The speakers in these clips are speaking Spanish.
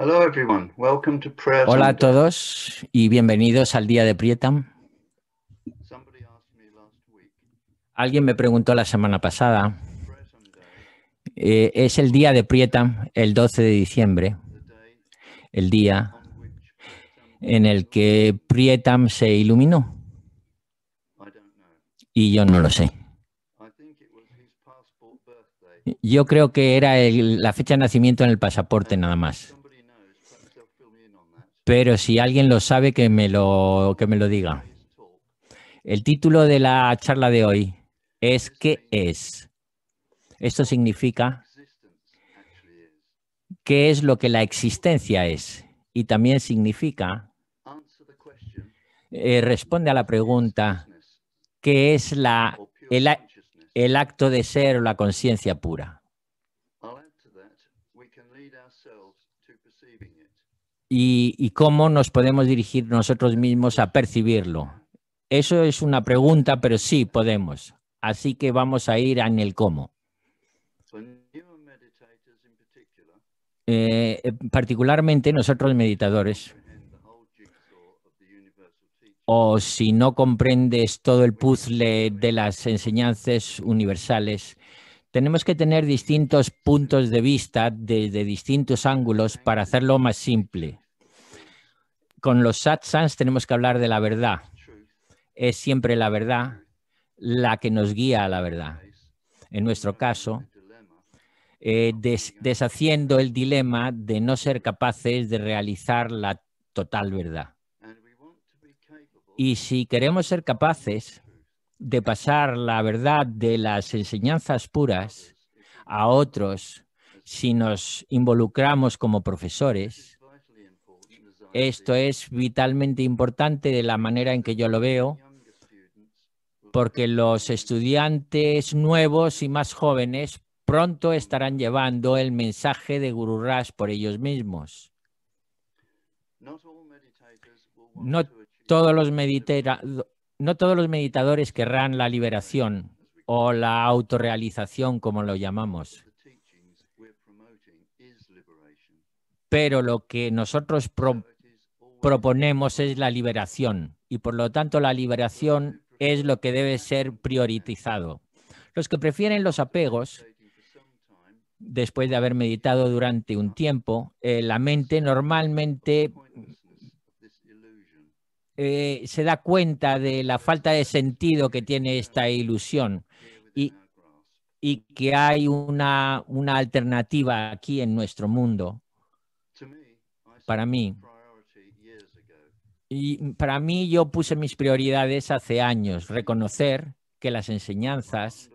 Hola a todos y bienvenidos al día de Prietam. Alguien me preguntó la semana pasada. Eh, es el día de Prietam, el 12 de diciembre, el día en el que Prietam se iluminó. Y yo no lo sé. Yo creo que era la fecha de nacimiento en el pasaporte nada más pero si alguien lo sabe, que me lo, que me lo diga. El título de la charla de hoy es ¿Qué es? Esto significa qué es lo que la existencia es y también significa eh, responde a la pregunta qué es la, el acto de ser o la conciencia pura. y, cómo nos podemos dirigir nosotros mismos a percibirlo. Eso es una pregunta, pero sí podemos. Así que vamos a ir en el cómo. Eh, eh, particularmente nosotros meditadores, o si no comprendes todo el puzzle de las enseñanzas universales, tenemos que tener distintos puntos de vista desde distintos ángulos para hacerlo más simple. Con los satsangs tenemos que hablar de la verdad. Es siempre la verdad la que nos guía a la verdad. En nuestro caso, eh, deshaciendo el dilema de no ser capaces de realizar la total verdad. Y si queremos ser capaces de pasar la verdad de las enseñanzas puras a otros si nos involucramos como profesores. Esto es vitalmente importante de la manera en que yo lo veo, porque los estudiantes nuevos y más jóvenes pronto estarán llevando el mensaje de Guru Raj por ellos mismos. No todos los meditadores no todos los meditadores querrán la liberación o la autorrealización, como lo llamamos. Pero lo que nosotros proponemos es la liberación y por lo tanto la liberación es lo que debe ser priorizado. Los que prefieren los apegos, después de haber meditado durante un tiempo, eh, la mente normalmente eh, se da cuenta de la falta de sentido que tiene esta ilusión y, que hay una, alternativa aquí en nuestro mundo. Para mí, y para mí yo puse mis prioridades hace años, reconocer que las enseñanzas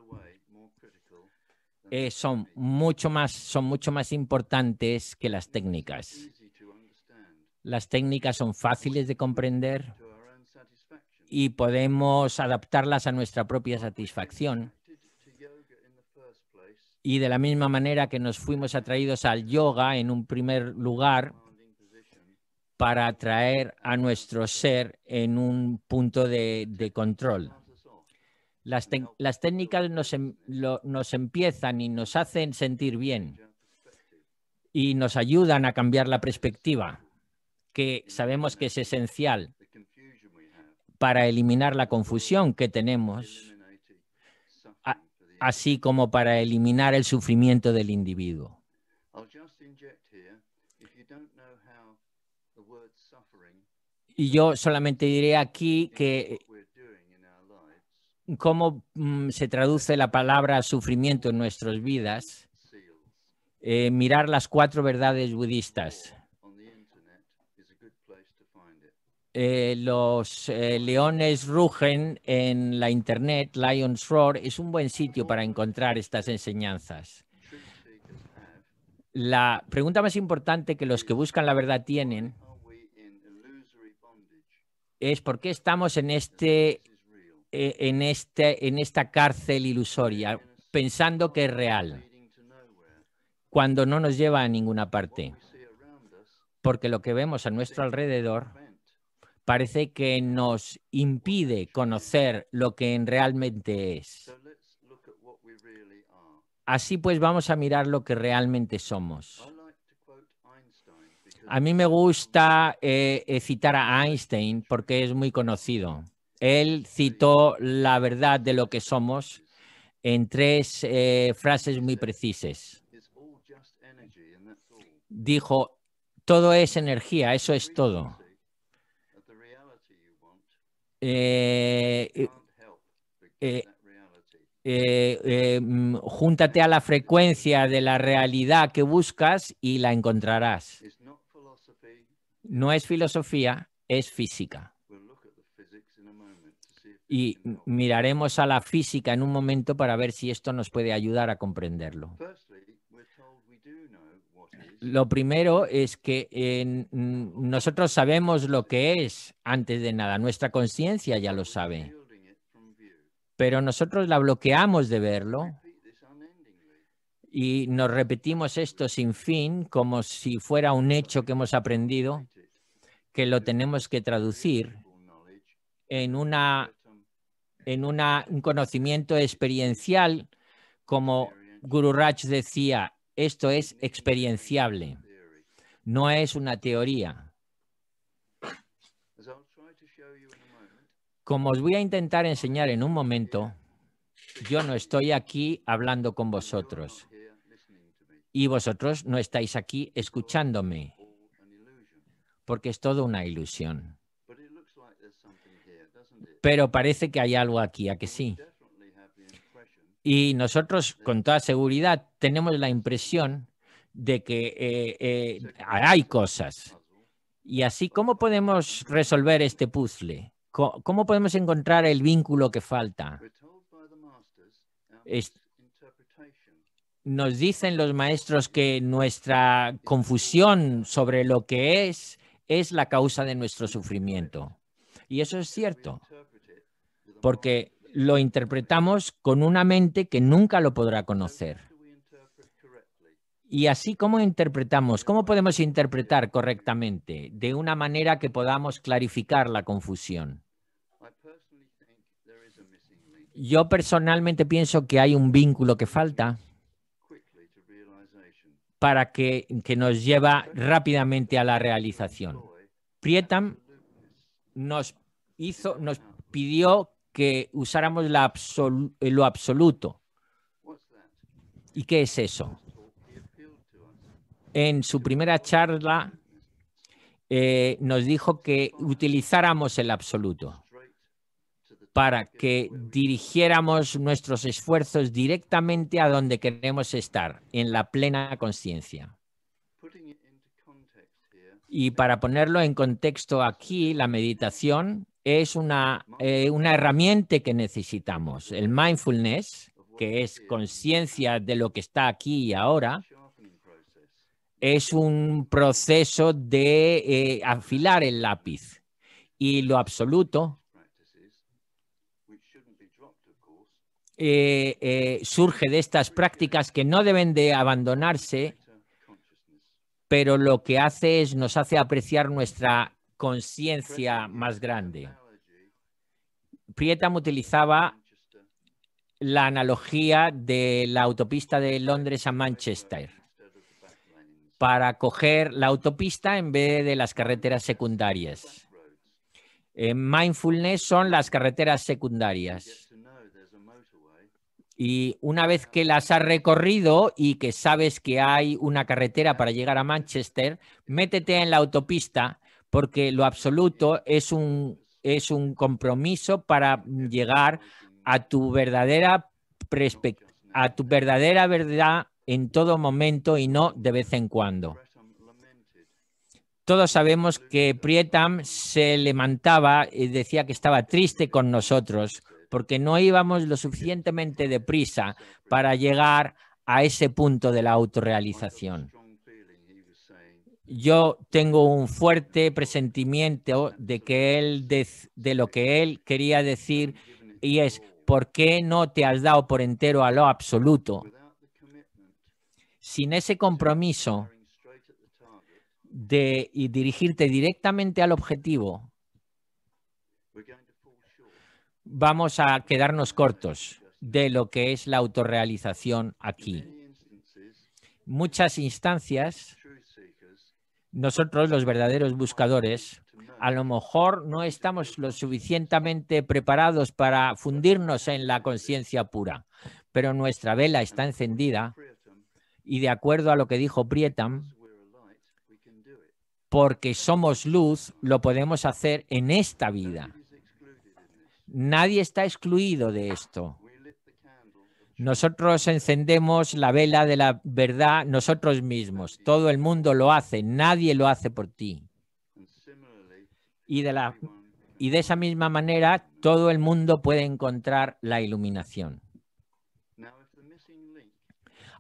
eh, son, mucho más, son mucho más importantes que las técnicas. Las técnicas son fáciles de comprender y podemos adaptarlas a nuestra propia satisfacción. Y de la misma manera que nos fuimos atraídos al yoga en un primer lugar para atraer a nuestro ser en un punto de, control. Las, técnicas em-, nos empiezan y nos hacen sentir bien y nos ayudan a cambiar la perspectiva que sabemos que es esencial para eliminar la confusión que tenemos, así como para eliminar el sufrimiento del individuo. Y yo solamente diré aquí que cómo mm, se traduce la palabra sufrimiento en nuestras vidas, eh, mirar las cuatro verdades budistas. Eh, los eh, leones rugen en la internet, Lions Roar, es un buen sitio para encontrar estas enseñanzas. La pregunta más importante que los que buscan la verdad tienen es por qué estamos en, este, eh, en, este, en esta cárcel ilusoria, pensando que es real, cuando no nos lleva a ninguna parte. Porque lo que vemos a nuestro alrededor parece que nos impide conocer lo que realmente es. Así pues vamos a mirar lo que realmente somos. A mí me gusta eh, eh, citar a Einstein porque es muy conocido. Él citó la verdad de lo que somos en tres eh, frases muy precisas. Dijo, todo es energía, eso es todo. Eh, eh, eh, mm, júntate a la frecuencia de la realidad que buscas y la encontrarás. No es filosofía, es física. Y miraremos a la física en un momento para ver si esto nos puede ayudar a comprenderlo lo primero es que nosotros sabemos lo que es antes de nada, nuestra conciencia ya lo sabe, pero nosotros la bloqueamos de verlo y nos repetimos esto sin fin como si fuera un hecho que hemos aprendido, que lo tenemos que traducir en, una, en un conocimiento experiencial como Guru Raj decía, esto es experienciable, no es una teoría. Como os voy a intentar enseñar en un momento, yo no estoy aquí hablando con vosotros y vosotros no estáis aquí escuchándome, porque es todo una ilusión. Pero parece que hay algo aquí, a que sí. Y nosotros con toda seguridad tenemos la impresión de que eh, eh, hay cosas. Y así, ¿cómo podemos resolver este puzzle? ¿Cómo, podemos encontrar el vínculo que falta? nos dicen los maestros que nuestra confusión sobre lo que es es la causa de nuestro sufrimiento. Y eso es cierto, porque lo interpretamos con una mente que nunca lo podrá conocer. Y así, ¿cómo interpretamos? ¿Cómo podemos interpretar correctamente? De una manera que podamos clarificar la confusión. Yo personalmente pienso que hay un vínculo que falta para que, nos lleva rápidamente a la realización. Prietam nos hizo, nos pidió que usáramos la eh, lo absoluto. ¿Y qué es eso? En su primera charla eh, nos dijo que utilizáramos el absoluto para que dirigiéramos nuestros esfuerzos directamente a donde queremos estar, en la plena conciencia. Y para ponerlo en contexto aquí, la meditación es eh, una, herramienta que necesitamos. El mindfulness, que es conciencia de lo que está aquí y ahora, es un proceso de eh, afilar el lápiz y lo absoluto eh, surge de estas prácticas que no deben de abandonarse, pero lo que hace es nos hace apreciar nuestra conciencia más grande. Prietam utilizaba la analogía de la autopista de Londres a Manchester para coger la autopista en vez de las carreteras secundarias. Eh, mindfulness son las carreteras secundarias. Y una vez que las has recorrido y que sabes que hay una carretera para llegar a Manchester, métete en la autopista porque lo absoluto es un, compromiso para llegar a tu verdadera a tu verdadera verdad en todo momento y no de vez en cuando. Todos sabemos que Prietam se levantaba y decía que estaba triste con nosotros porque no íbamos lo suficientemente deprisa para llegar a ese punto de la autorrealización. Yo tengo un fuerte presentimiento de que él de, lo que él quería decir y es ¿por qué no te has dado por entero a lo absoluto? Sin ese compromiso de y dirigirte directamente al objetivo, vamos a quedarnos cortos de lo que es la autorrealización aquí. Muchas instancias nosotros los verdaderos buscadores, a lo mejor no estamos lo suficientemente preparados para fundirnos en la conciencia pura, pero nuestra vela está encendida y de acuerdo a lo que dijo Prietam, porque somos luz, lo podemos hacer en esta vida. Nadie está excluido de esto. Nosotros encendemos la vela de la verdad nosotros mismos. Todo el mundo lo hace, nadie lo hace por ti. Y de, la, y de esa misma manera, todo el mundo puede encontrar la iluminación.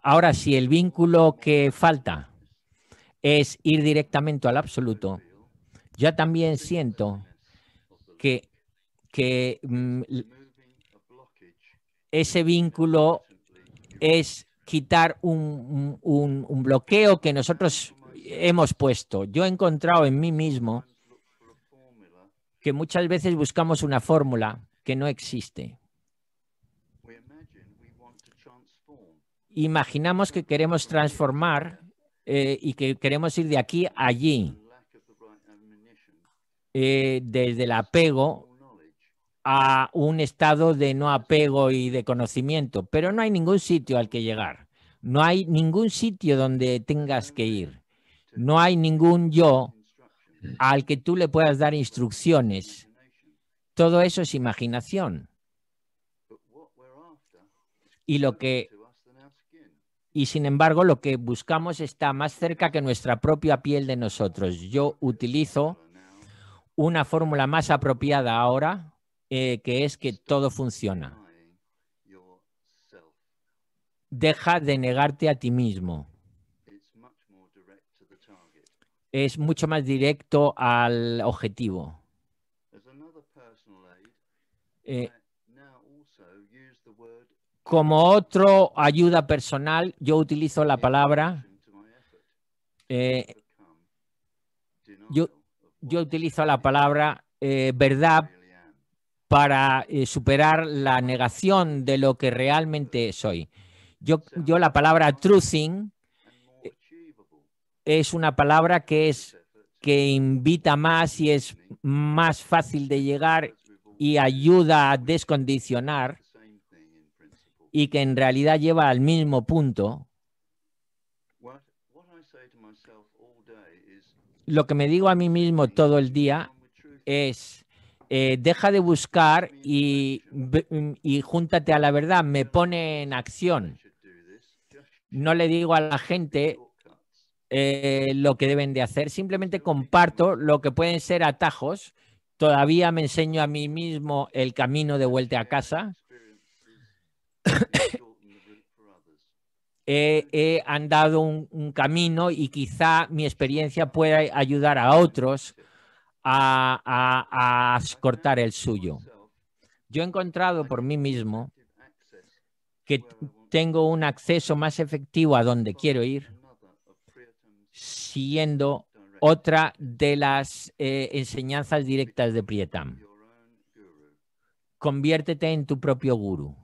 Ahora, si el vínculo que falta es ir directamente al absoluto, yo también siento que, que mm, ese vínculo es quitar un, bloqueo que nosotros hemos puesto. Yo he encontrado en mí mismo que muchas veces buscamos una fórmula que no existe. Imaginamos que queremos transformar eh, y que queremos ir de aquí a allí, eh, desde el apego a un estado de no apego y de conocimiento, pero no hay ningún sitio al que llegar, no hay ningún sitio donde tengas que ir, no hay ningún yo al que tú le puedas dar instrucciones. Todo eso es imaginación. Y lo que y sin embargo lo que buscamos está más cerca que nuestra propia piel de nosotros. Yo utilizo una fórmula más apropiada ahora eh, que es que todo funciona. Deja de negarte a ti mismo. Es mucho más directo al objetivo. Eh, como otro ayuda personal, yo utilizo la palabra. Eh, yo, utilizo la palabra verdad para eh, superar la negación de lo que realmente soy. Yo, yo la palabra truthing eh, es una palabra que es que invita más y es más fácil de llegar y ayuda a descondicionar y que en realidad lleva al mismo punto. Lo que me digo a mí mismo todo el día es eh, deja de buscar mm, y, júntate a la verdad, me pone en acción. No le digo a la gente eh, lo que deben de hacer, simplemente comparto lo que pueden ser atajos. Todavía me enseño a mí mismo el camino de vuelta a casa. he, andado un camino y quizá mi experiencia pueda ayudar a otros a, cortar el suyo. Yo he encontrado por mí mismo que tengo un acceso más efectivo a donde quiero ir, siguiendo otra de las eh, enseñanzas directas de Prietam. Conviértete en tu propio gurú.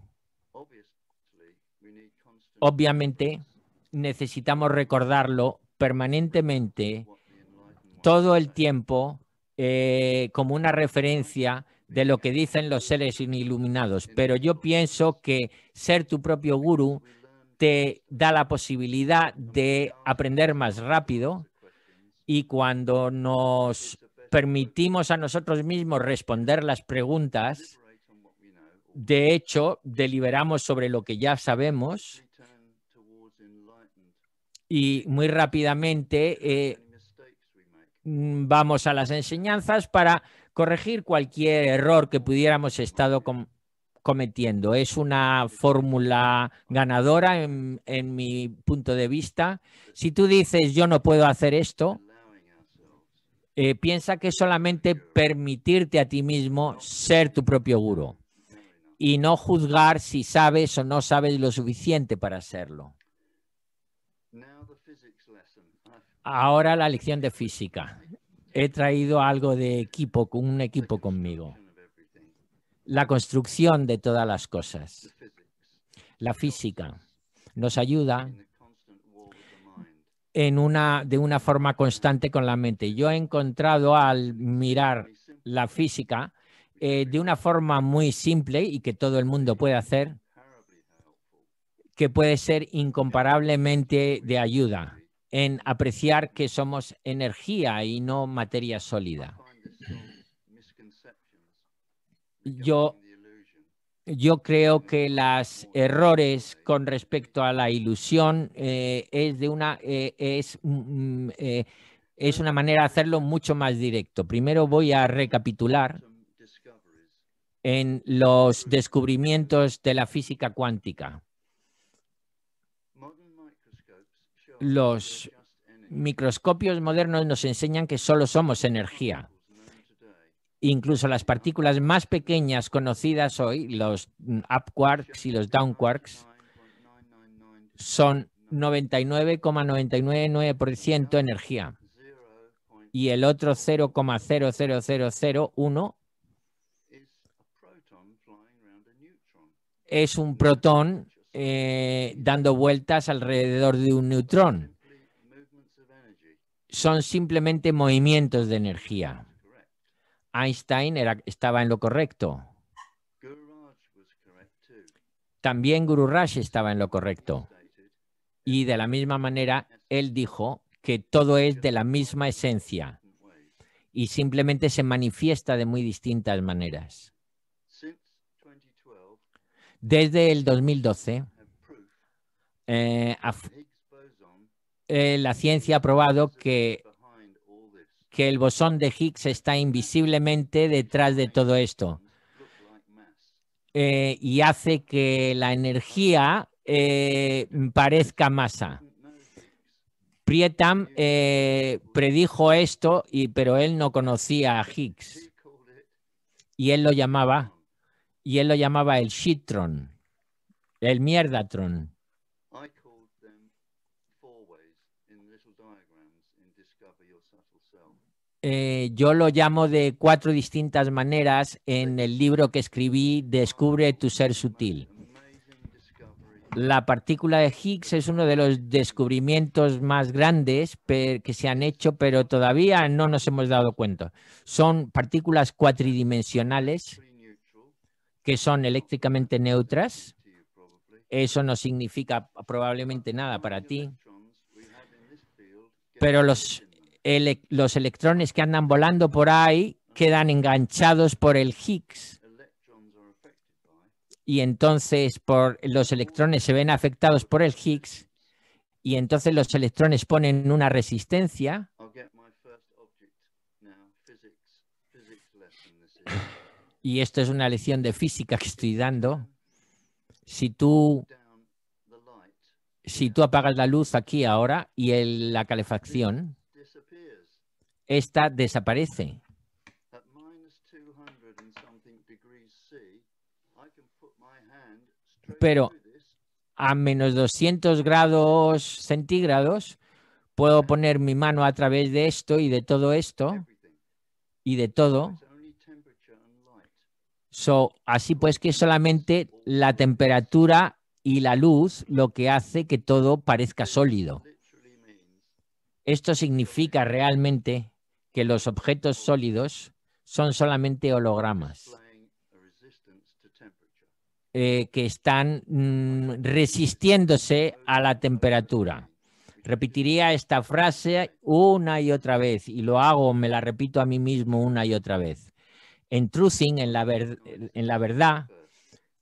Obviamente, necesitamos recordarlo permanentemente, todo el tiempo, eh, como una referencia de lo que dicen los seres iluminados, pero yo pienso que ser tu propio guru te da la posibilidad de aprender más rápido y cuando nos permitimos a nosotros mismos responder las preguntas, de hecho, deliberamos sobre lo que ya sabemos y muy rápidamente eh, Mm, vamos a las enseñanzas para corregir cualquier error que pudiéramos estado cometiendo. Es una fórmula ganadora en, mi punto de vista. Si tú dices yo no puedo hacer esto, eh, piensa que solamente permitirte a ti mismo ser tu propio guru y no juzgar si sabes o no sabes lo suficiente para hacerlo. Ahora la lección de física. He traído algo de equipo, un equipo conmigo. La construcción de todas las cosas. La física nos ayuda en de una forma constante con la mente. Yo he encontrado al mirar la física eh, de una forma muy simple y que todo el mundo puede hacer, que puede ser incomparablemente de ayuda en apreciar que somos energía y no materia sólida. Yo, yo creo que los errores con respecto a la ilusión eh, es, de una, eh, es, mm, mm, eh, es una manera de hacerlo mucho más directo. Primero voy a recapitular en los descubrimientos de la física cuántica. Los microscopios modernos nos enseñan que solo somos energía. Incluso las partículas más pequeñas conocidas hoy, los up quarks y los down quarks, son 99,999% energía. Y el otro 0,00001 es un protón eh, dando vueltas alrededor de un neutrón. Son simplemente movimientos de energía. Einstein estaba en lo correcto. También Guru Raj estaba en lo correcto. Y de la misma manera, él dijo que todo es de la misma esencia y simplemente se manifiesta de muy distintas maneras. Desde el 2012, eh, eh, la ciencia ha probado que, que el bosón de Higgs está invisiblemente detrás de todo esto eh, y hace que la energía parezca masa. Prietam predijo esto, y, pero él no conocía a Higgs y él lo llamaba y él lo llamaba el shitron, el mierdatron. Eh, yo lo llamo de cuatro distintas maneras en el libro que escribí, Descubre tu ser sutil. La partícula de Higgs es uno de los descubrimientos más grandes que se han hecho, pero todavía no nos hemos dado cuenta. Son partículas cuatridimensionales que son eléctricamente neutras. Eso no significa probablemente nada para ti. Pero los, los electrones que andan volando por ahí quedan enganchados por el Higgs. Y entonces por, los electrones se ven afectados por el Higgs. Y entonces los electrones ponen una resistencia. y esto es una lección de física que estoy dando, si tú, si tú apagas la luz aquí ahora y la calefacción, esta desaparece. Pero a menos 200 grados centígrados puedo poner mi mano a través de esto y de todo esto y de todo así pues que solamente la temperatura y la luz lo que hace que todo parezca sólido. Esto significa realmente que los objetos sólidos son solamente hologramas eh, que están mm, resistiéndose a la temperatura. Repetiría esta frase una y otra vez y lo hago, me la repito a mí mismo una y otra vez en Truthing, en la, en la verdad,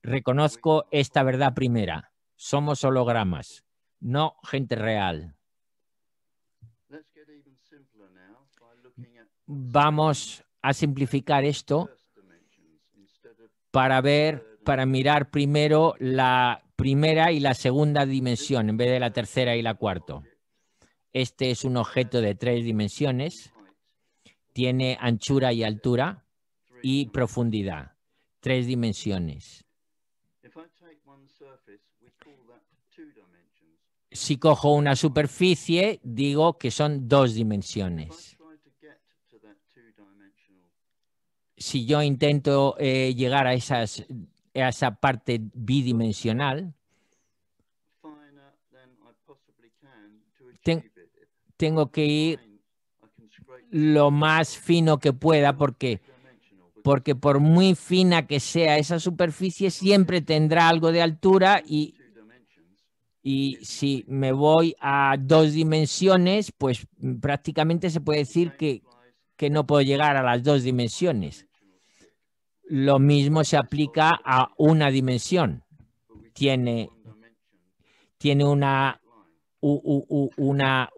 reconozco esta verdad primera. Somos hologramas, no gente real. Vamos a simplificar esto para ver, para mirar primero la primera y la segunda dimensión en vez de la tercera y la cuarta. Este es un objeto de tres dimensiones, tiene anchura y altura y profundidad, tres dimensiones. Si cojo una superficie, digo que son dos dimensiones. Si yo intento eh, llegar a, esas, esa parte bidimensional, tengo que ir lo más fino que pueda porque porque por muy fina que sea esa superficie, siempre tendrá algo de altura y, y si me voy a dos dimensiones, pues mm, prácticamente se puede decir que, no puedo llegar a las dos dimensiones. Lo mismo se aplica a una dimensión. Tiene, tiene una, una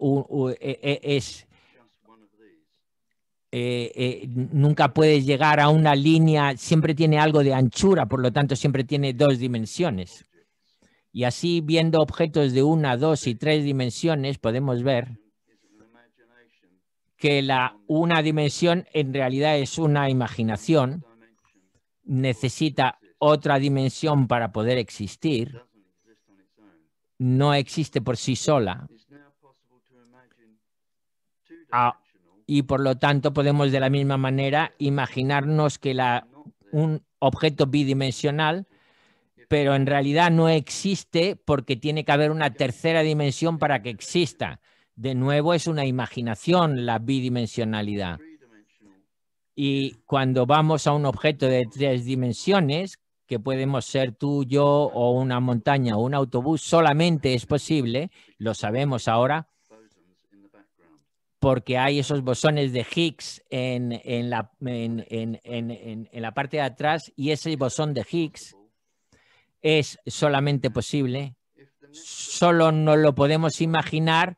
e, e, es, eh, eh, nunca puedes llegar a una línea, siempre tiene algo de anchura, por lo tanto siempre tiene dos dimensiones. Y así viendo objetos de una, dos y tres dimensiones podemos ver que la una dimensión en realidad es una imaginación, necesita otra dimensión para poder existir, no existe por sí sola. Ah, y por lo tanto podemos de la misma manera imaginarnos que la, un objeto bidimensional, pero en realidad no existe porque tiene que haber una tercera dimensión para que exista. De nuevo es una imaginación la bidimensionalidad. Y cuando vamos a un objeto de tres dimensiones, que podemos ser tú, yo o una montaña o un autobús, solamente es posible, lo sabemos ahora, porque hay esos bosones de Higgs en, en, la, parte de atrás y ese bosón de Higgs es solamente posible, solo nos lo podemos imaginar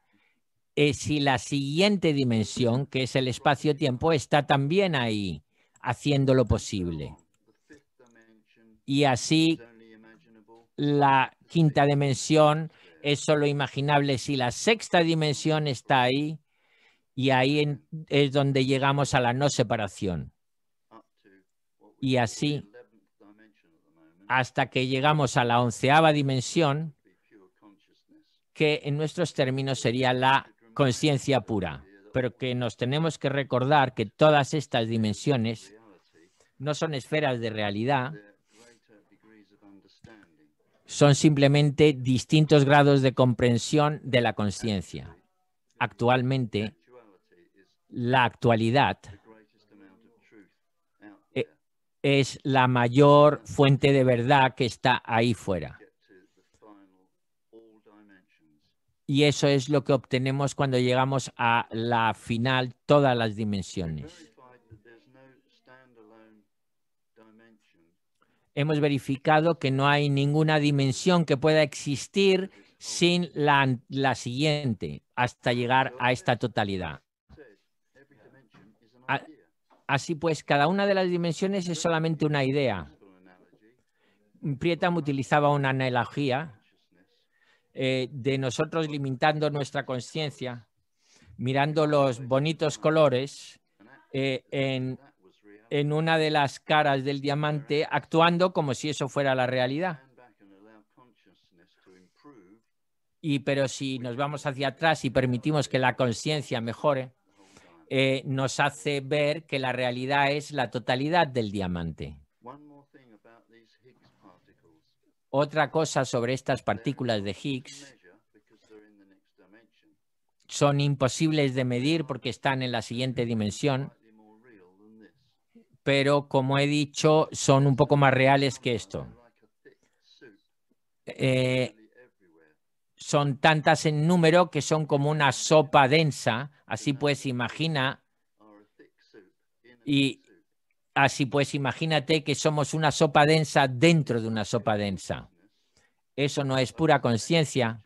eh, si la siguiente dimensión, que es el espacio-tiempo, está también ahí haciendo lo posible. Y así la quinta dimensión es solo imaginable si la sexta dimensión está ahí y ahí es donde llegamos a la no separación. Y así, hasta que llegamos a la onceava dimensión, que en nuestros términos sería la conciencia pura, pero que nos tenemos que recordar que todas estas dimensiones no son esferas de realidad, son simplemente distintos grados de comprensión de la conciencia. Actualmente, la actualidad e, es la mayor fuente de verdad que está ahí fuera. Y eso es lo que obtenemos cuando llegamos a la final, todas las dimensiones. Hemos verificado que no hay ninguna dimensión que pueda existir sin la, siguiente, hasta llegar a esta totalidad. Así pues, cada una de las dimensiones es solamente una idea. Prietam utilizaba una analogía eh, de nosotros limitando nuestra conciencia, mirando los bonitos colores eh, en, en una de las caras del diamante, actuando como si eso fuera la realidad. Y pero si nos vamos hacia atrás y permitimos que la conciencia mejore, eh, nos hace ver que la realidad es la totalidad del diamante. Otra cosa sobre estas partículas de Higgs son imposibles de medir porque están en la siguiente dimensión, pero como he dicho, son un poco más reales que esto. Eh, son tantas en número que son como una sopa densa, así pues imagina, y así pues imagínate que somos una sopa densa dentro de una sopa densa. Eso no es pura conciencia,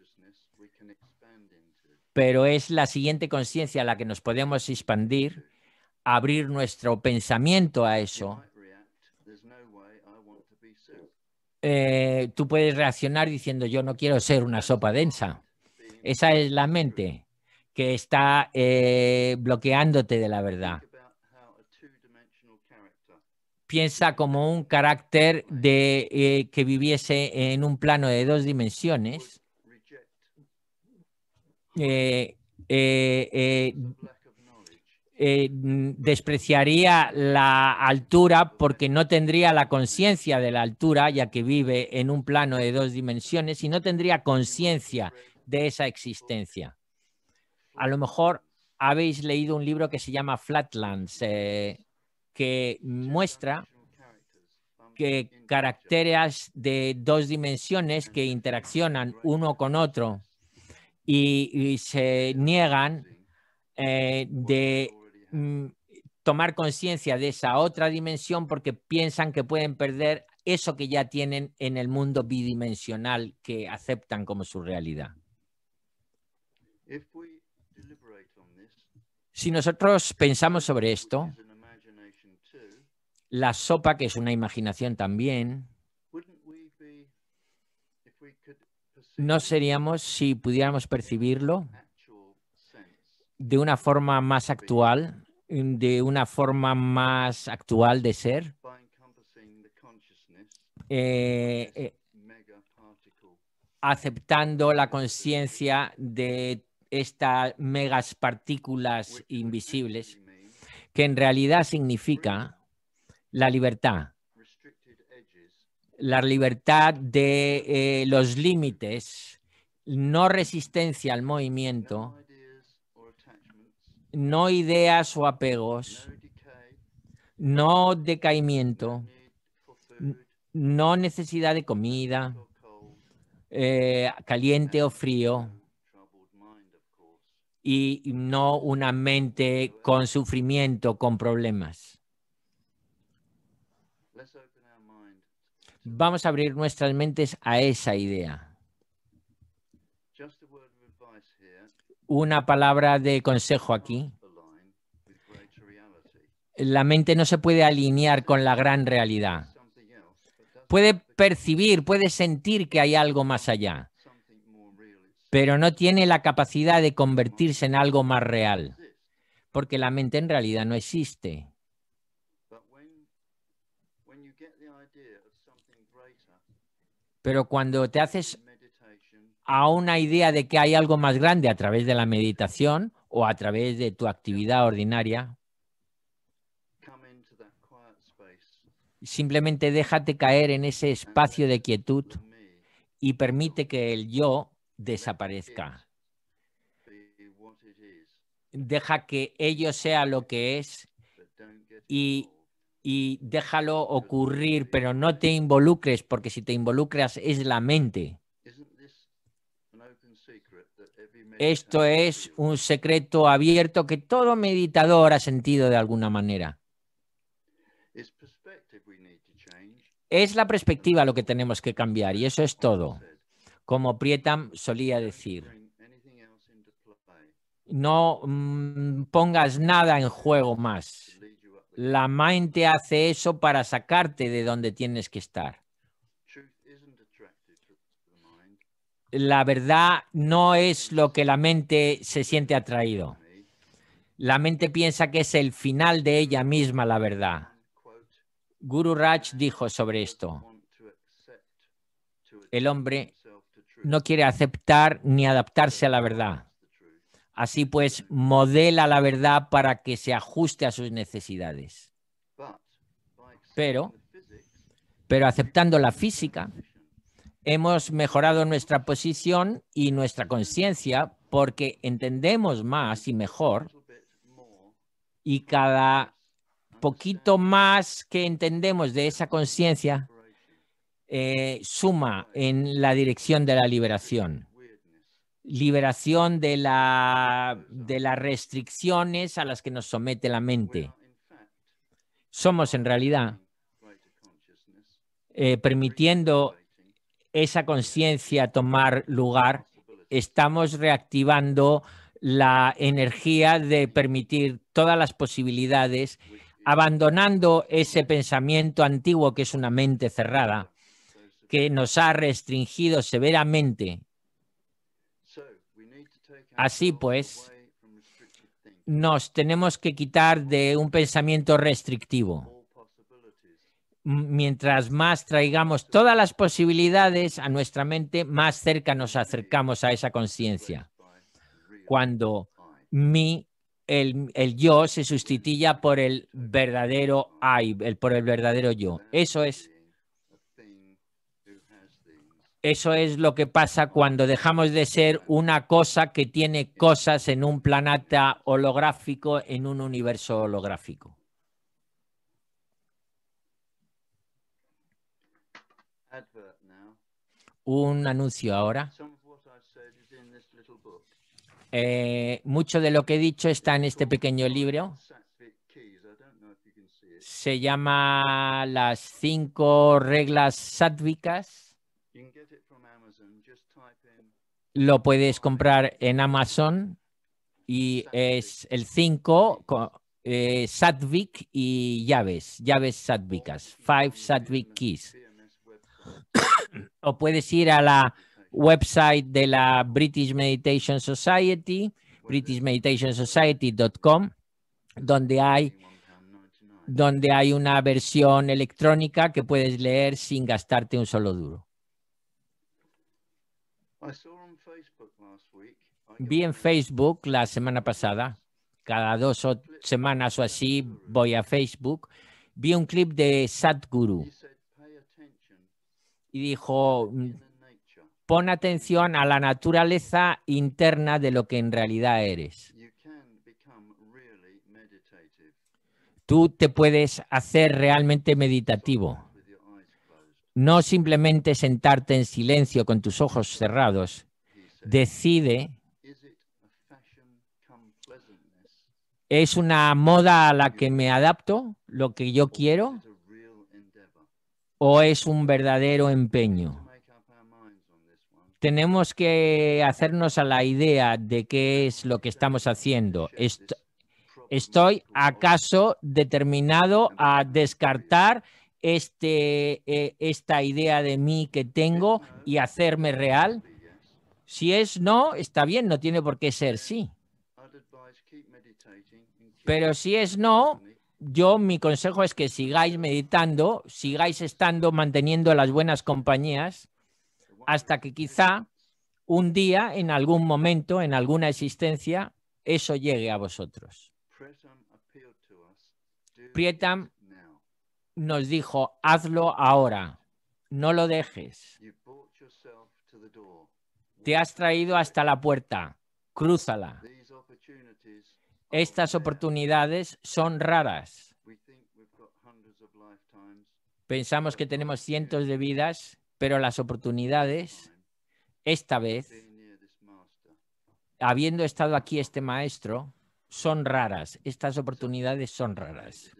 pero es la siguiente conciencia a la que nos podemos expandir, abrir nuestro pensamiento a eso Eh, tú puedes reaccionar diciendo yo no quiero ser una sopa densa. Esa es la mente que está eh, bloqueándote de la verdad. Piensa como un carácter de, eh, que viviese en un plano de dos dimensiones. Eh, despreciaría la altura porque no tendría la conciencia de la altura, ya que vive en un plano de dos dimensiones y no tendría conciencia de esa existencia. A lo mejor habéis leído un libro que se llama Flatlands, eh, que muestra que caracteres de dos dimensiones que interaccionan uno con otro y, se niegan eh, de Mm, tomar conciencia de esa otra dimensión porque piensan que pueden perder eso que ya tienen en el mundo bidimensional que aceptan como su realidad. Si nosotros pensamos sobre esto, la sopa, que es una imaginación también, no seríamos, si pudiéramos percibirlo de una forma más actual, de una forma más actual de ser. Eh, eh, aceptando la conciencia de estas megas partículas invisibles, que en realidad significa la libertad, la libertad de eh, los límites, no resistencia al movimiento, no ideas o apegos, no decaimiento, no necesidad de comida, eh, caliente o frío, y no una mente con sufrimiento, con problemas. Vamos a abrir nuestras mentes a esa idea. una palabra de consejo aquí. La mente no se puede alinear con la gran realidad. Puede percibir, puede sentir que hay algo más allá, pero no tiene la capacidad de convertirse en algo más real, porque la mente en realidad no existe. Pero cuando te haces a una idea de que hay algo más grande a través de la meditación o a través de tu actividad ordinaria. Simplemente déjate caer en ese espacio de quietud y permite que el yo desaparezca. Deja que ello sea lo que es y, déjalo ocurrir, pero no te involucres, porque si te involucras es la mente Esto es un secreto abierto que todo meditador ha sentido de alguna manera. Es la perspectiva lo que tenemos que cambiar y eso es todo. Como Prietam solía decir, no mm, pongas nada en juego más. La mente hace eso para sacarte de donde tienes que estar. la verdad no es lo que la mente se siente atraído. La mente piensa que es el final de ella misma la verdad. Guru Raj dijo sobre esto. El hombre no quiere aceptar ni adaptarse a la verdad. Así pues, modela la verdad para que se ajuste a sus necesidades. Pero, pero aceptando la física, hemos mejorado nuestra posición y nuestra conciencia porque entendemos más y mejor y cada poquito más que entendemos de esa conciencia eh, suma en la dirección de la liberación. Liberación de, la, de las restricciones a las que nos somete la mente. Somos en realidad eh, permitiendo esa conciencia tomar lugar, estamos reactivando la energía de permitir todas las posibilidades, abandonando ese pensamiento antiguo que es una mente cerrada, que nos ha restringido severamente. Así pues, nos tenemos que quitar de un pensamiento restrictivo mientras más traigamos todas las posibilidades a nuestra mente, más cerca nos acercamos a esa conciencia. Cuando mi, el, yo se sustituya por el verdadero I, el, por el verdadero yo. Eso es. Eso es lo que pasa cuando dejamos de ser una cosa que tiene cosas en un planeta holográfico, en un universo holográfico. un anuncio ahora. Eh, mucho de lo que he dicho está en este pequeño libro. Se llama Las cinco reglas sádvicas. Lo puedes comprar en Amazon y es el cinco eh, y llaves, llaves sádvicas, Five sadvic Keys o puedes ir a la website de la British Meditation Society, britishmeditationsociety.com, donde hay donde hay una versión electrónica que puedes leer sin gastarte un solo duro. Ah, vi en Facebook la semana pasada, cada dos semanas o así voy a Facebook, vi un clip de Sadhguru y dijo, pon atención a la naturaleza interna de lo que en realidad eres. Tú te puedes hacer realmente meditativo, no simplemente sentarte en silencio con tus ojos cerrados. Decide ¿Es una moda a la que me adapto? ¿Lo que yo quiero? o es un verdadero empeño? Tenemos que hacernos a la idea de qué es lo que estamos haciendo. ¿Estoy acaso determinado a descartar este, eh, esta idea de mí que tengo y hacerme real? Si es no, está bien, no tiene por qué ser sí. Pero si es no, yo mi consejo es que sigáis meditando, sigáis estando, manteniendo las buenas compañías, hasta que quizá un día, en algún momento, en alguna existencia, eso llegue a vosotros. Prietam nos dijo, hazlo ahora, no lo dejes. Te has traído hasta la puerta, crúzala. Estas oportunidades son raras. Pensamos que tenemos cientos de vidas, pero las oportunidades, esta vez, habiendo estado aquí este maestro, son raras. Estas oportunidades son raras.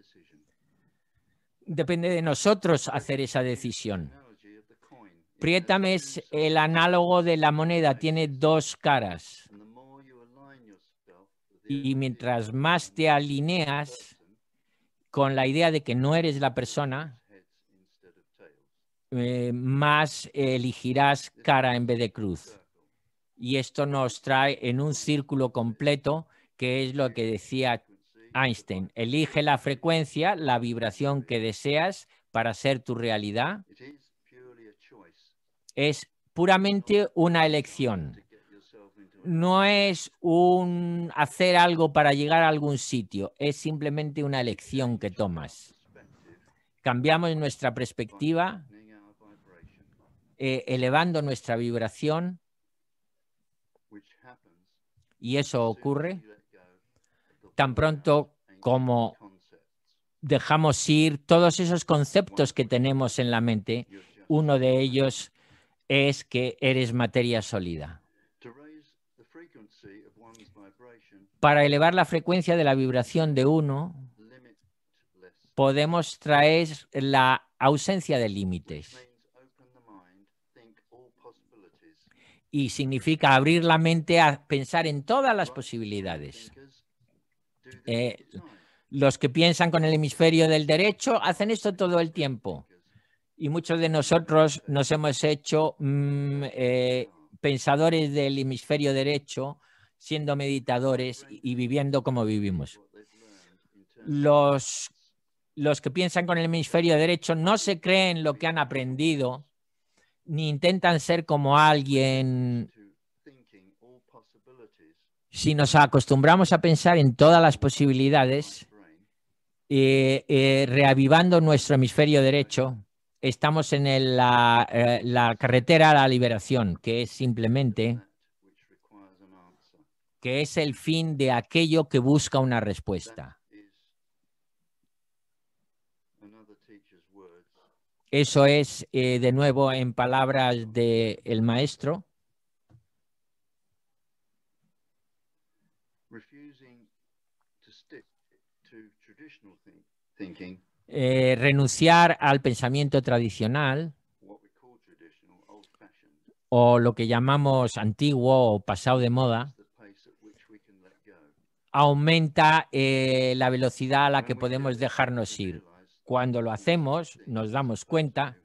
Depende de nosotros hacer esa decisión. Prietam es el análogo de la moneda, tiene dos caras. Y mientras más te alineas con la idea de que no eres la persona, eh, más elegirás cara en vez de cruz. Y esto nos trae en un círculo completo, que es lo que decía Einstein. Elige la frecuencia, la vibración que deseas para ser tu realidad. Es puramente una elección no es un hacer algo para llegar a algún sitio, es simplemente una elección que tomas. Cambiamos nuestra perspectiva, eh, elevando nuestra vibración, y eso ocurre tan pronto como dejamos ir todos esos conceptos que tenemos en la mente. Uno de ellos es que eres materia sólida. para elevar la frecuencia de la vibración de uno, podemos traer la ausencia de límites. Y significa abrir la mente a pensar en todas las posibilidades. Eh, los que piensan con el hemisferio del derecho hacen esto todo el tiempo. Y muchos de nosotros nos hemos hecho mm, eh, pensadores del hemisferio derecho siendo meditadores y viviendo como vivimos. Los, que piensan con el hemisferio derecho no se creen lo que han aprendido, ni intentan ser como alguien. Si nos acostumbramos a pensar en todas las posibilidades, y eh, eh, reavivando nuestro hemisferio derecho, estamos en la, eh, la carretera a la liberación, que es simplemente que es el fin de aquello que busca una respuesta. Eso es, eh, de nuevo, en palabras del maestro. Eh, renunciar al pensamiento tradicional o lo que llamamos antiguo o pasado de moda aumenta eh, la velocidad a la que podemos dejarnos ir. Cuando lo hacemos, nos damos cuenta,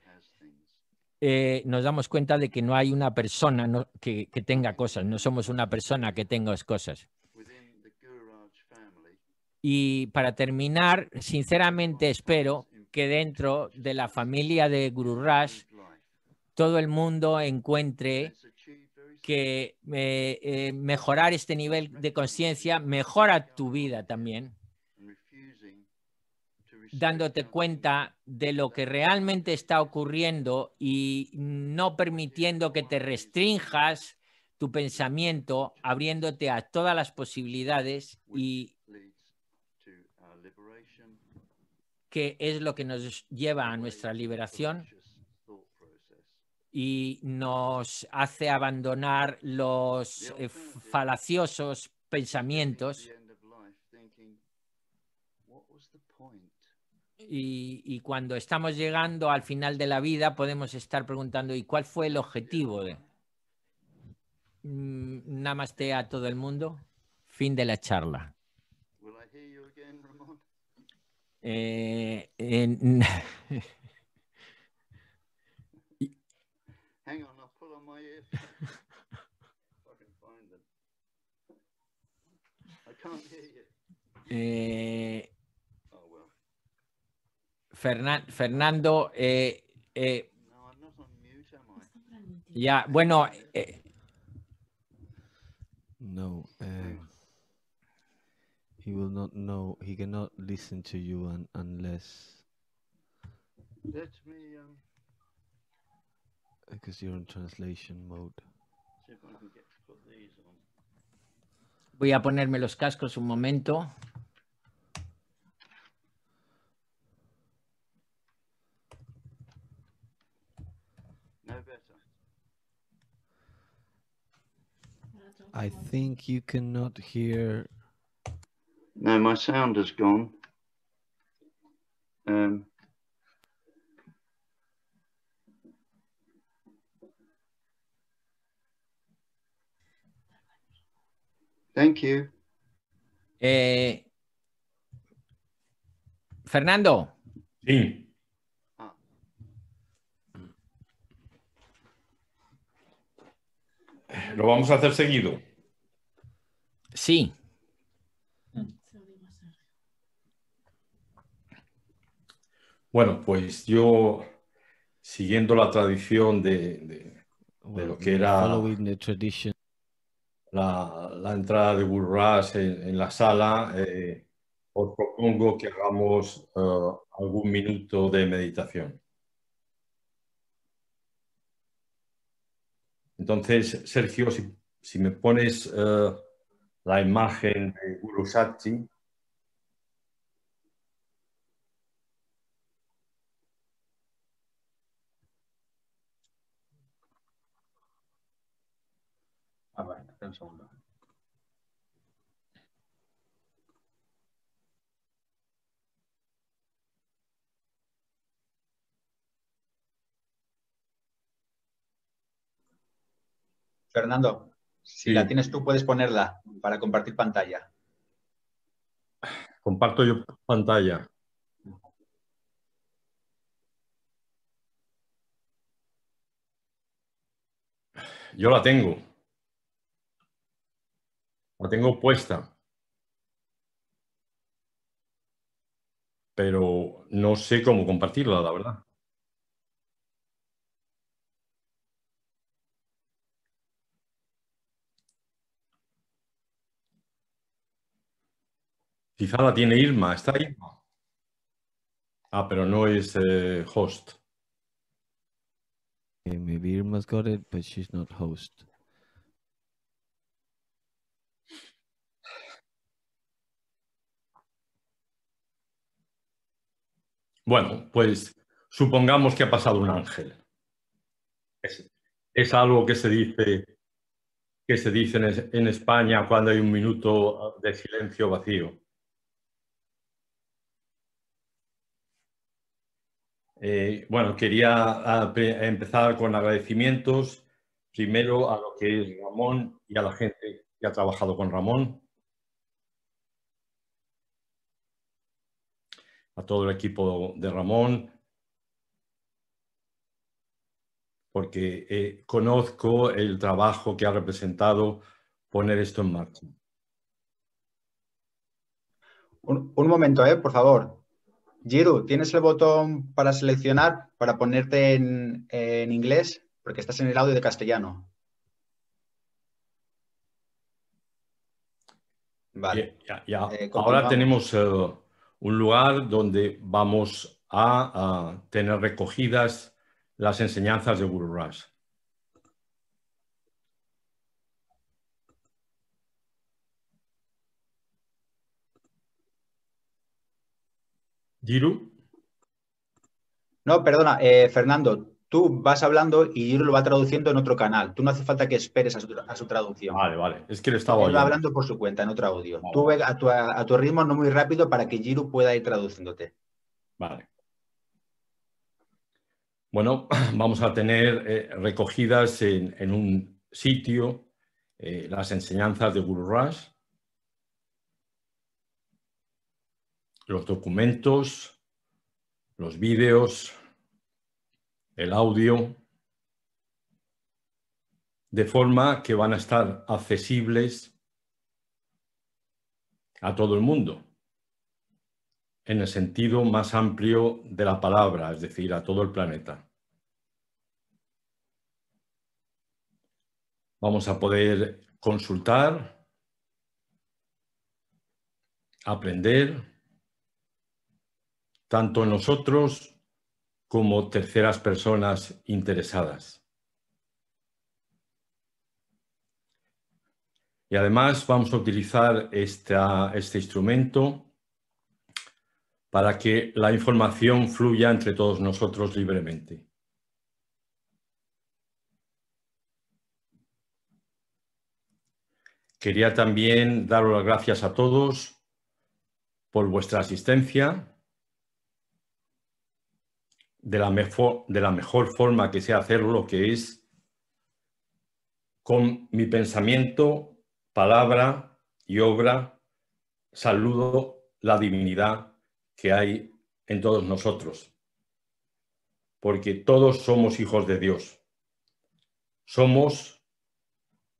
eh, nos damos cuenta de que no hay una persona que, que tenga cosas, no somos una persona que tenga cosas. Y para terminar, sinceramente espero que dentro de la familia de Guru Raj todo el mundo encuentre que eh, eh, mejorar este nivel de conciencia mejora tu vida también, dándote cuenta de lo que realmente está ocurriendo y no permitiendo que te restrinjas tu pensamiento, abriéndote a todas las posibilidades y que es lo que nos lleva a nuestra liberación y nos hace abandonar los eh, falaciosos pensamientos Y, cuando estamos llegando al final de la vida podemos estar preguntando, ¿y cuál fue el objetivo? De... Mm, namaste a todo el mundo. Fin de la charla. Eh, en... I can't hear you. Eh, Fernan Fernando, eh, eh, eh no, I'm not on mute, am I? yeah, bueno. no, he will not know. He cannot listen to you un unless. Let me. Um... Because you're in translation mode. Voy a ponerme los cascos un momento. I think you cannot hear. No, my sound has gone. Um, Thank you. Eh, Fernando. Sí. Ah. ¿Lo vamos a hacer seguido? Sí. Bueno, pues yo, siguiendo la tradición de, de lo que era la, entrada de Burras en, en, la sala, eh, os propongo que hagamos eh, algún minuto de meditación. Entonces, Sergio, si, me pones eh, la imagen de Guru Fernando, si la tienes tú, puedes ponerla para compartir pantalla. Comparto yo pantalla. Yo la tengo. La tengo puesta. Pero no sé cómo compartirla, la verdad. Quizá la tiene Irma, está Irma. Ah, pero no es eh, host. Eh, maybe Irma's got it, but she's not host. Bueno, pues supongamos que ha pasado un ángel. Es, algo que se dice, que se dice en, España cuando hay un minuto de silencio vacío. Eh, bueno, quería empezar con agradecimientos primero a lo que es Ramón y a la gente que ha trabajado con Ramón. todo el equipo de Ramón, porque eh, conozco el trabajo que ha representado poner esto en marcha. Un, momento, eh, por favor. giro ¿tienes el botón para seleccionar, para ponerte en, en inglés? Porque estás en el audio de castellano. Vale. Eh, Ahora tenemos un lugar donde vamos a, tener recogidas las enseñanzas de Guru Raj. Giru. No, perdona, eh, Fernando, tú vas hablando y Jiro lo va traduciendo en otro canal. Tú no hace falta que esperes a su, traducción. Vale, vale. Es que lo estaba hablando por su cuenta en otro audio. Tú a tu, ritmo, no muy rápido, para que Giro pueda ir traduciéndote. Vale. Bueno, vamos a tener eh, recogidas en, un sitio eh, las enseñanzas de Guru Raj, los documentos, los vídeos, el audio, de forma que van a estar accesibles a todo el mundo, en el sentido más amplio de la palabra, es decir, a todo el planeta. Vamos a poder consultar, aprender, tanto nosotros como terceras personas interesadas. Y además vamos a utilizar este instrumento para que la información fluya entre todos nosotros libremente. Quería también dar las gracias a todos por vuestra asistencia de la, mejor, de la mejor forma que sé hacerlo, que es con mi pensamiento, palabra y obra, saludo la divinidad que hay en todos nosotros, porque todos somos hijos de Dios. Somos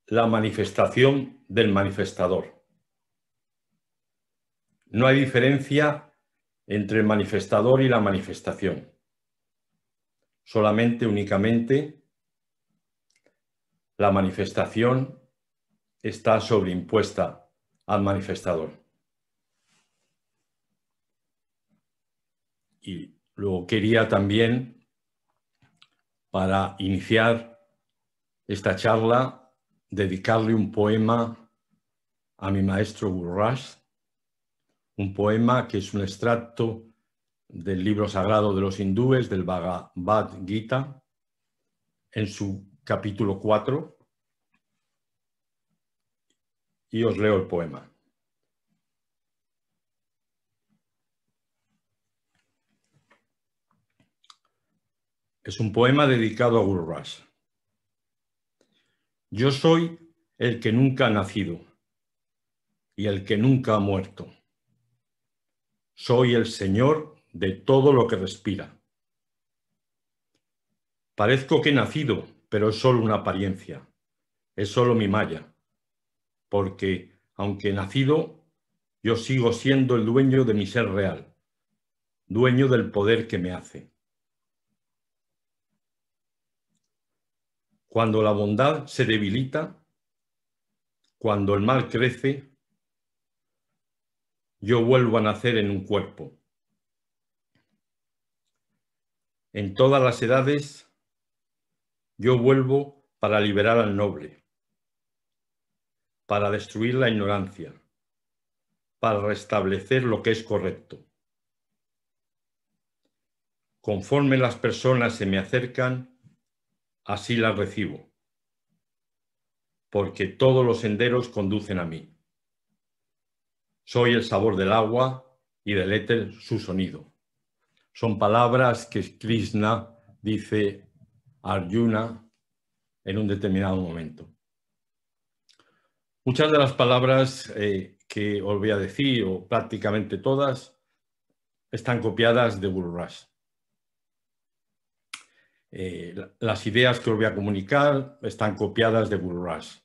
la manifestación del manifestador. No hay diferencia entre el manifestador y la manifestación solamente, únicamente, la manifestación está sobreimpuesta al manifestador. Y luego quería también, para iniciar esta charla, dedicarle un poema a mi maestro Burras, un poema que es un extracto del libro sagrado de los hindúes, del Bhagavad Gita, en su capítulo 4, y os leo el poema. Es un poema dedicado a Guru Yo soy el que nunca ha nacido y el que nunca ha muerto. Soy el Señor de todo lo que respira. Parezco que he nacido, pero es solo una apariencia, es solo mi malla, porque aunque he nacido, yo sigo siendo el dueño de mi ser real, dueño del poder que me hace. Cuando la bondad se debilita, cuando el mal crece, yo vuelvo a nacer en un cuerpo en todas las edades, yo vuelvo para liberar al noble, para destruir la ignorancia, para restablecer lo que es correcto. Conforme las personas se me acercan, así las recibo, porque todos los senderos conducen a mí. Soy el sabor del agua y del éter su sonido. Son palabras que Krishna dice a Arjuna en un determinado momento. Muchas de las palabras eh, que os voy a decir, o prácticamente todas, están copiadas de Guru eh, las ideas que os voy a comunicar están copiadas de Burras.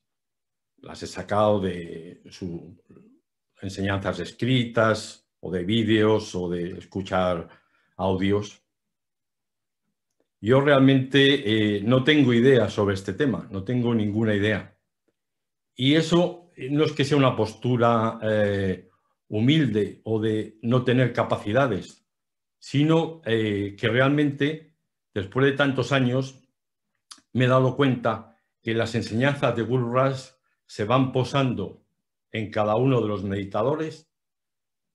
Las he sacado de sus enseñanzas escritas o de vídeos o de escuchar audios. Yo realmente eh, no tengo idea sobre este tema, no tengo ninguna idea. Y eso eh, no es que sea una postura eh, humilde o de no tener capacidades, sino que realmente después de tantos años me he dado cuenta que las enseñanzas de Guru se van posando en cada uno de los meditadores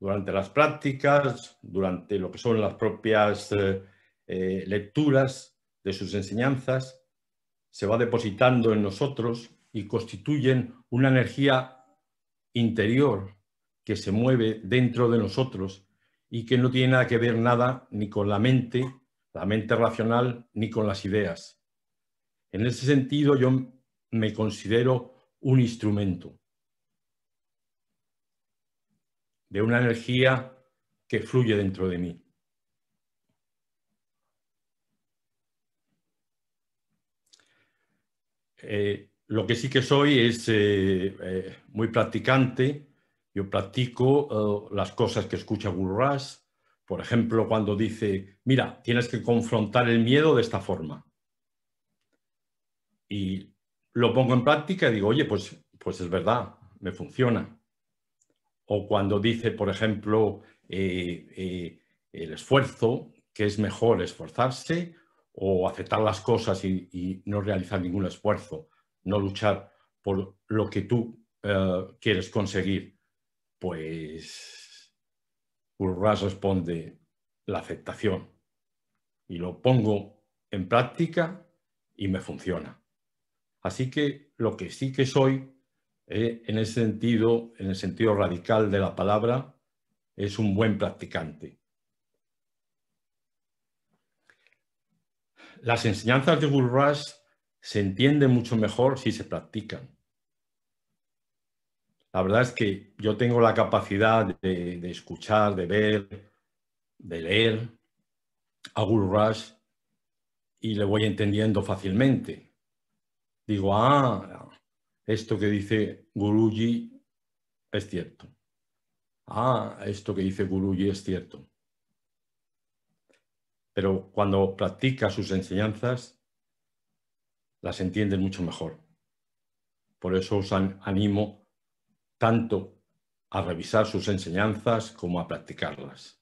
durante las prácticas, durante lo que son las propias eh, eh, lecturas de sus enseñanzas, se va depositando en nosotros y constituyen una energía interior que se mueve dentro de nosotros y que no tiene nada que ver nada ni con la mente, la mente racional, ni con las ideas. En ese sentido yo me considero un instrumento. de una energía que fluye dentro de mí. Eh, lo que sí que soy es eh, eh, muy practicante. Yo practico las cosas que escucha Guru Por ejemplo, cuando dice, mira, tienes que confrontar el miedo de esta forma. Y lo pongo en práctica y digo, oye, pues, pues es verdad, me funciona o cuando dice, por ejemplo, eh, eh, el esfuerzo, que es mejor esforzarse o aceptar las cosas y, no realizar ningún esfuerzo, no luchar por lo que tú eh, quieres conseguir, pues Urras responde la aceptación y lo pongo en práctica y me funciona. Así que lo que sí que soy eh, en, el sentido, en el sentido radical de la palabra, es un buen practicante. Las enseñanzas de Gurras se entienden mucho mejor si se practican. La verdad es que yo tengo la capacidad de, escuchar, de ver, de leer a Guru y le voy entendiendo fácilmente. Digo, ah, esto que dice Guruji es cierto. Ah, esto que dice Guruji es cierto. Pero cuando practica sus enseñanzas, las entiende mucho mejor. Por eso os animo tanto a revisar sus enseñanzas como a practicarlas.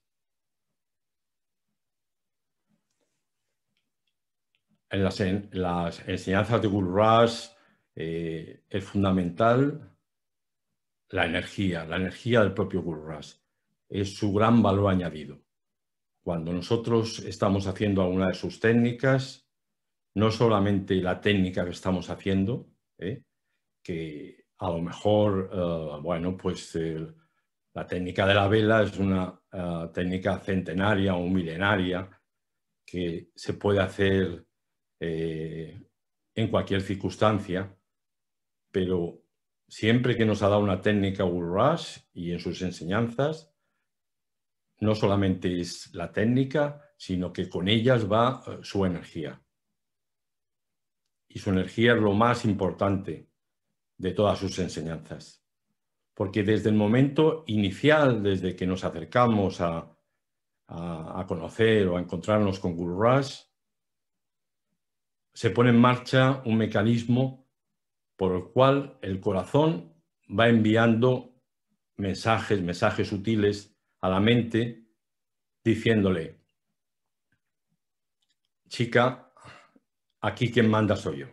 En las, las enseñanzas de Guru Raj, es eh, fundamental, la energía, la energía del propio Gurras Es su gran valor añadido. Cuando nosotros estamos haciendo alguna de sus técnicas, no solamente la técnica que estamos haciendo, eh, que a lo mejor, eh, bueno, pues la técnica de la vela es una técnica centenaria o milenaria que se puede hacer en cualquier circunstancia, pero siempre que nos ha dado una técnica Guru y en sus enseñanzas, no solamente es la técnica, sino que con ellas va eh, su energía. Y su energía es lo más importante de todas sus enseñanzas. Porque desde el momento inicial, desde que nos acercamos a, conocer o a encontrarnos con Guru Rush, se pone en marcha un mecanismo por el cual el corazón va enviando mensajes, mensajes sutiles a la mente, diciéndole, chica, aquí quien manda soy yo.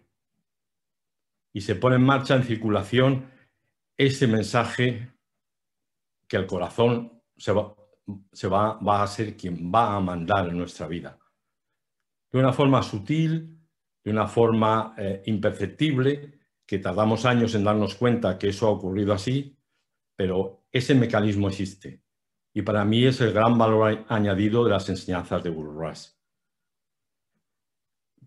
Y se pone en marcha, en circulación, ese mensaje que el corazón se va, a ser quien va a mandar en nuestra vida. De una forma sutil, de una forma eh, imperceptible, que tardamos años en darnos cuenta que eso ha ocurrido así, pero ese mecanismo existe. Y para mí es el gran valor añadido de las enseñanzas de Guru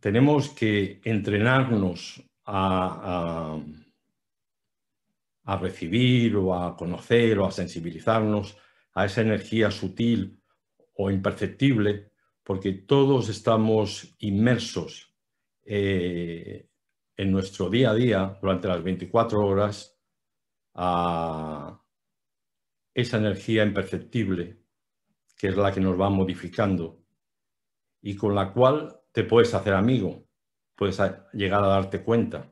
Tenemos que entrenarnos a, recibir o a conocer o a sensibilizarnos a esa energía sutil o imperceptible, porque todos estamos inmersos eh, en nuestro día a día, durante las 24 horas, a esa energía imperceptible, que es la que nos va modificando y con la cual te puedes hacer amigo, puedes llegar a darte cuenta.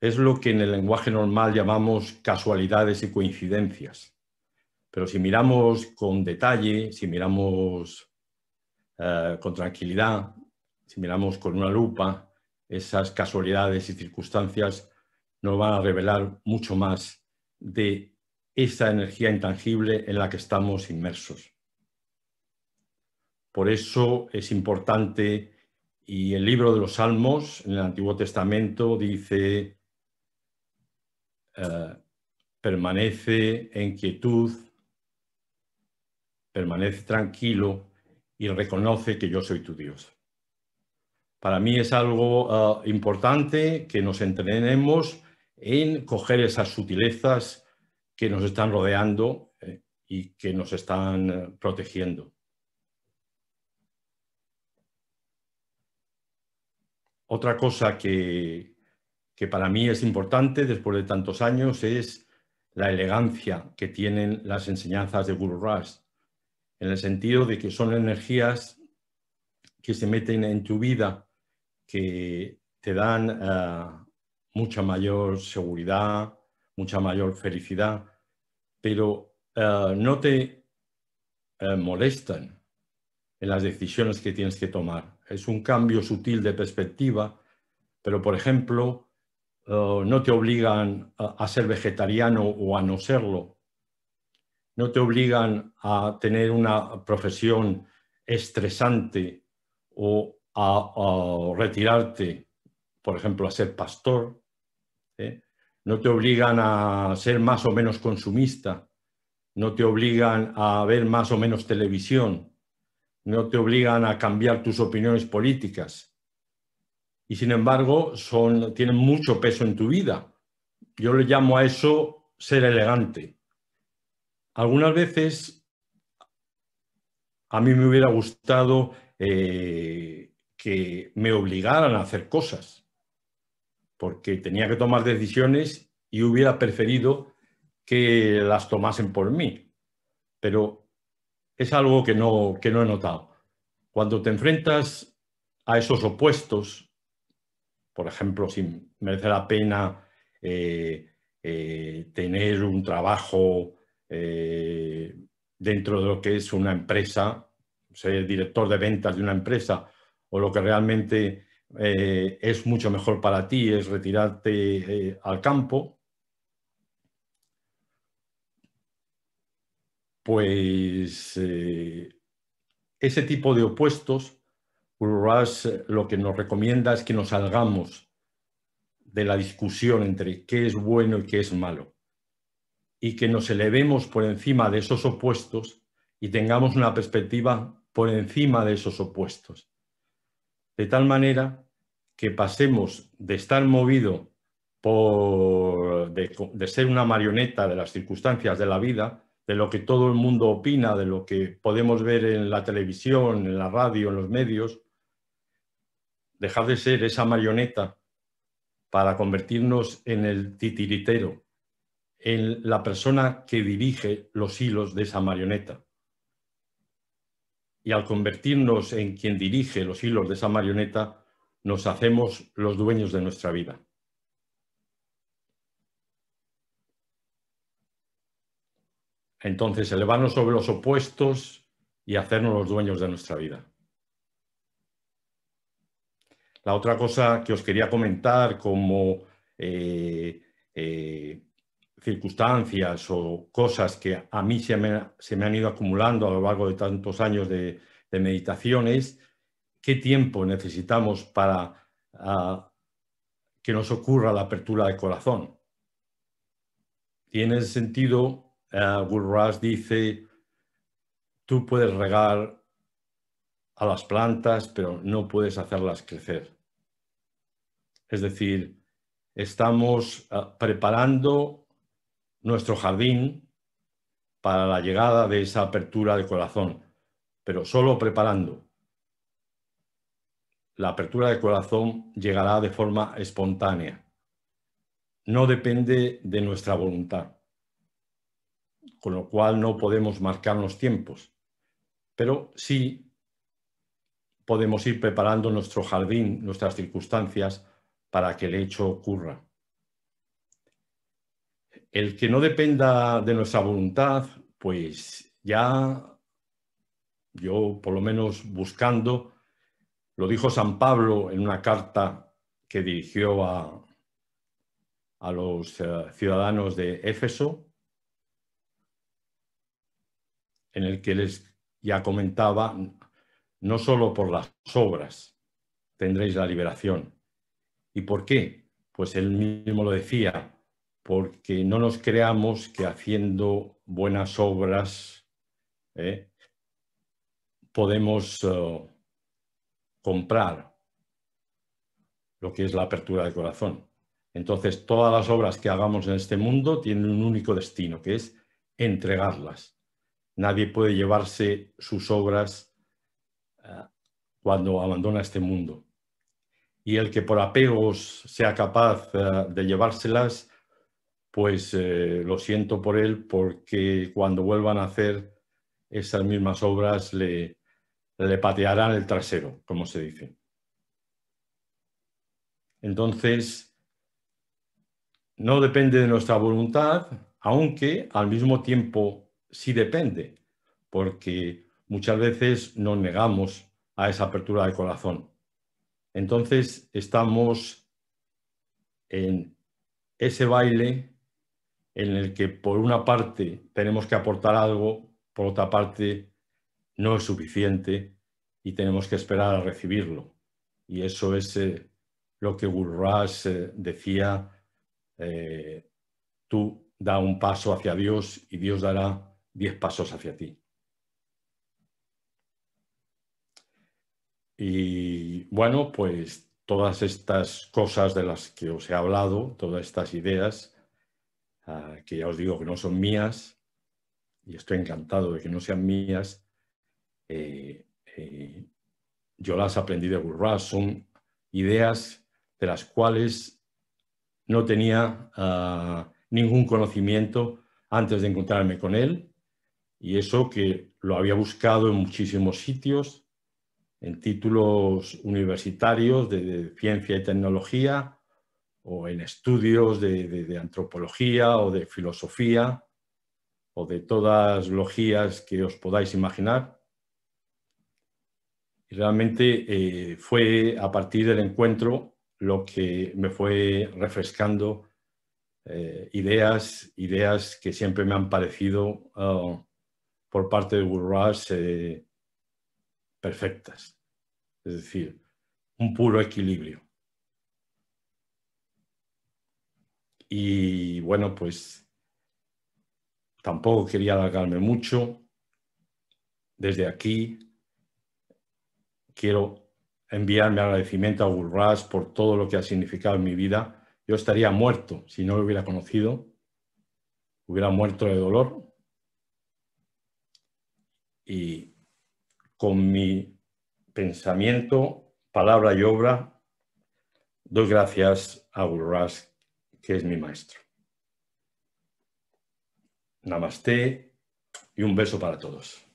Es lo que en el lenguaje normal llamamos casualidades y coincidencias. Pero si miramos con detalle, si miramos eh, con tranquilidad, si miramos con una lupa, esas casualidades y circunstancias nos van a revelar mucho más de esa energía intangible en la que estamos inmersos. Por eso es importante, y el libro de los Salmos en el Antiguo Testamento dice, eh, permanece en quietud, permanece tranquilo y reconoce que yo soy tu Dios. Para mí es algo eh, importante que nos entrenemos en coger esas sutilezas que nos están rodeando eh, y que nos están eh, protegiendo. Otra cosa que, que para mí es importante después de tantos años es la elegancia que tienen las enseñanzas de Guru Raj, en el sentido de que son energías que se meten en tu vida que te dan ah, mucha mayor seguridad, mucha mayor felicidad, pero ah, no te ah, molestan en las decisiones que tienes que tomar. Es un cambio sutil de perspectiva, pero por ejemplo, no te obligan a ser vegetariano o a no serlo. No te obligan a tener una profesión estresante o a, retirarte, por ejemplo, a ser pastor, ¿eh? no te obligan a ser más o menos consumista, no te obligan a ver más o menos televisión, no te obligan a cambiar tus opiniones políticas. Y sin embargo, son, tienen mucho peso en tu vida. Yo le llamo a eso ser elegante. Algunas veces a mí me hubiera gustado eh, que me obligaran a hacer cosas, porque tenía que tomar decisiones y hubiera preferido que las tomasen por mí. Pero es algo que no, que no he notado. Cuando te enfrentas a esos opuestos, por ejemplo, si merece la pena eh, eh, tener un trabajo eh, dentro de lo que es una empresa, ser director de ventas de una empresa o lo que realmente eh, es mucho mejor para ti es retirarte eh, al campo, pues eh, ese tipo de opuestos, lo que nos recomienda es que nos salgamos de la discusión entre qué es bueno y qué es malo, y que nos elevemos por encima de esos opuestos y tengamos una perspectiva por encima de esos opuestos de tal manera que pasemos de estar movido por, de, de, ser una marioneta de las circunstancias de la vida, de lo que todo el mundo opina, de lo que podemos ver en la televisión, en la radio, en los medios, dejar de ser esa marioneta para convertirnos en el titiritero, en la persona que dirige los hilos de esa marioneta y al convertirnos en quien dirige los hilos de esa marioneta, nos hacemos los dueños de nuestra vida. Entonces, elevarnos sobre los opuestos y hacernos los dueños de nuestra vida. La otra cosa que os quería comentar como eh, eh, circunstancias o cosas que a mí se me, han ido acumulando a lo largo de tantos años de, meditaciones, qué tiempo necesitamos para ah, que nos ocurra la apertura del corazón. Y en ese sentido, uh, eh, Gurras dice, tú puedes regar a las plantas, pero no puedes hacerlas crecer. Es decir, estamos ah, preparando nuestro jardín para la llegada de esa apertura de corazón, pero solo preparando. La apertura de corazón llegará de forma espontánea. No depende de nuestra voluntad, con lo cual no podemos marcar los tiempos, pero sí podemos ir preparando nuestro jardín, nuestras circunstancias, para que el hecho ocurra el que no dependa de nuestra voluntad, pues ya yo por lo menos buscando, lo dijo San Pablo en una carta que dirigió a, a los eh, ciudadanos de Éfeso, en el que les ya comentaba, no solo por las obras tendréis la liberación. ¿Y por qué? Pues él mismo lo decía, porque no nos creamos que haciendo buenas obras ¿eh? podemos eh, comprar lo que es la apertura del corazón. Entonces, todas las obras que hagamos en este mundo tienen un único destino, que es entregarlas. Nadie puede llevarse sus obras eh, cuando abandona este mundo. Y el que por apegos sea capaz de llevárselas, pues eh, lo siento por él porque cuando vuelvan a hacer esas mismas obras le, le patearán el trasero, como se dice. Entonces, no depende de nuestra voluntad, aunque al mismo tiempo sí depende, porque muchas veces nos negamos a esa apertura del corazón. Entonces, estamos en ese baile en el que por una parte tenemos que aportar algo, por otra parte no es suficiente y tenemos que esperar a recibirlo. Y eso es eh, lo que Gurras eh, decía, eh, tú da un paso hacia Dios y Dios dará diez pasos hacia ti. Y bueno, pues todas estas cosas de las que os he hablado, todas estas ideas, Ah, que ya os digo que no son mías, y estoy encantado de que no sean mías, eh, eh, yo las aprendí de Burras, son ideas de las cuales no tenía ah, ningún conocimiento antes de encontrarme con él, y eso que lo había buscado en muchísimos sitios, en títulos universitarios de ciencia y tecnología, o en estudios de, antropología o de filosofía o de todas logías que os podáis imaginar. Y realmente eh, fue a partir del encuentro lo que me fue refrescando eh, ideas, ideas que siempre me han parecido oh, por parte de Burras, eh, perfectas. Es decir, un puro equilibrio. Y bueno, pues tampoco quería alargarme mucho. Desde aquí quiero enviar mi agradecimiento a Gurras por todo lo que ha significado en mi vida. Yo estaría muerto si no lo hubiera conocido. Hubiera muerto de dolor. Y con mi pensamiento, palabra y obra, doy gracias a Gurras que es mi maestro. Namaste y un beso para todos.